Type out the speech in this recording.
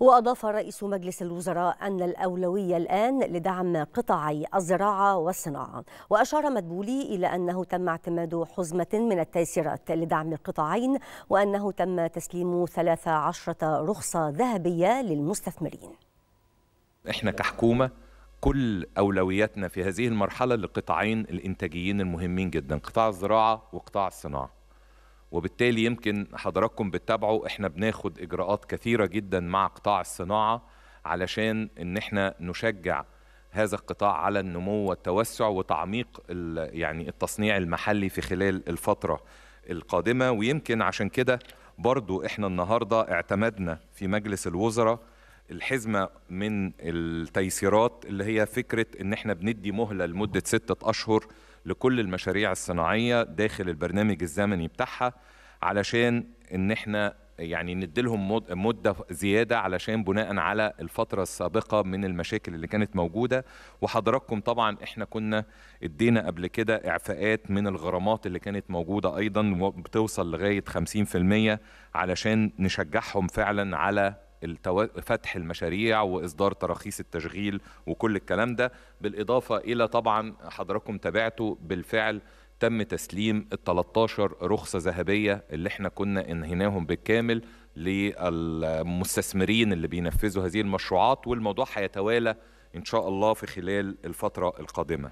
وأضاف رئيس مجلس الوزراء أن الأولوية الآن لدعم قطاعي الزراعة والصناعة وأشار مدبولي إلى أنه تم اعتماد حزمة من التيسيرات لدعم القطاعين وأنه تم تسليم 13 رخصة ذهبية للمستثمرين احنا كحكومة كل أولوياتنا في هذه المرحلة للقطاعين الإنتاجيين المهمين جدا قطاع الزراعة وقطاع الصناعة وبالتالي يمكن حضراتكم بتتابعوا احنا بناخد اجراءات كثيره جدا مع قطاع الصناعه علشان ان احنا نشجع هذا القطاع على النمو والتوسع وتعميق يعني التصنيع المحلي في خلال الفتره القادمه ويمكن عشان كده برضو احنا النهارده اعتمدنا في مجلس الوزراء الحزمه من التيسيرات اللي هي فكره ان احنا بندي مهله لمده سته اشهر لكل المشاريع الصناعيه داخل البرنامج الزمني بتاعها علشان ان احنا يعني نديلهم مده زياده علشان بناء على الفتره السابقه من المشاكل اللي كانت موجوده وحضراتكم طبعا احنا كنا ادينا قبل كده اعفاءات من الغرامات اللي كانت موجوده ايضا بتوصل لغايه 50% علشان نشجعهم فعلا على التو... فتح المشاريع واصدار تراخيص التشغيل وكل الكلام ده بالاضافه الى طبعا حضراتكم تابعتوا بالفعل تم تسليم ال 13 رخصه ذهبيه اللي احنا كنا انهيناهم بالكامل للمستثمرين اللي بينفذوا هذه المشروعات والموضوع هيتوالى ان شاء الله في خلال الفتره القادمه